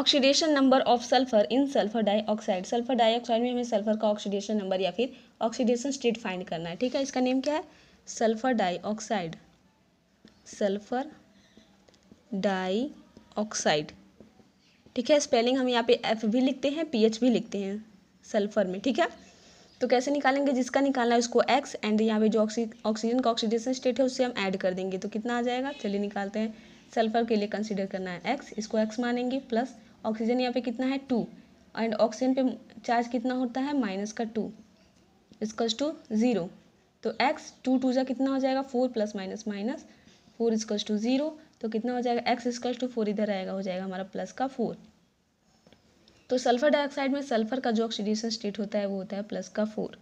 oxidation number of sulphur in sulphur dioxide sulphur dioxide में हमें sulphur का oxidation number या फिर ऑक्सीडेशन स्टेट फाइंड करना है ठीक है इसका नेम क्या है सल्फर डाइऑक्साइड सल्फर डाइऑक्साइड ठीक है स्पेलिंग हम यहाँ पे एफ भी लिखते हैं पी एच भी लिखते हैं सल्फर में ठीक है तो कैसे निकालेंगे जिसका निकालना है उसको एक्स एंड यहाँ पे जो ऑक्सीजन का ऑक्सीडेशन स्टेट है उससे हम ऐड कर देंगे तो कितना आ जाएगा चलिए निकालते हैं सल्फर के लिए कंसिडर करना है एक्स इसको एक्स मानेंगे प्लस ऑक्सीजन यहाँ पे कितना है टू एंड ऑक्सीजन पे चार्ज कितना होता है माइनस का टू इसकल्स टू ज़ीरो तो एक्स टू टू जा कितना हो जाएगा four plus minus minus four equals two zero तो कितना हो जाएगा एक्स इसकल्स टू फोर इधर आएगा हो जाएगा हमारा प्लस का फोर तो सल्फर डाइऑक्साइड में सल्फर का जो ऑक्सीडेशन स्टेट होता है वो होता है प्लस का फोर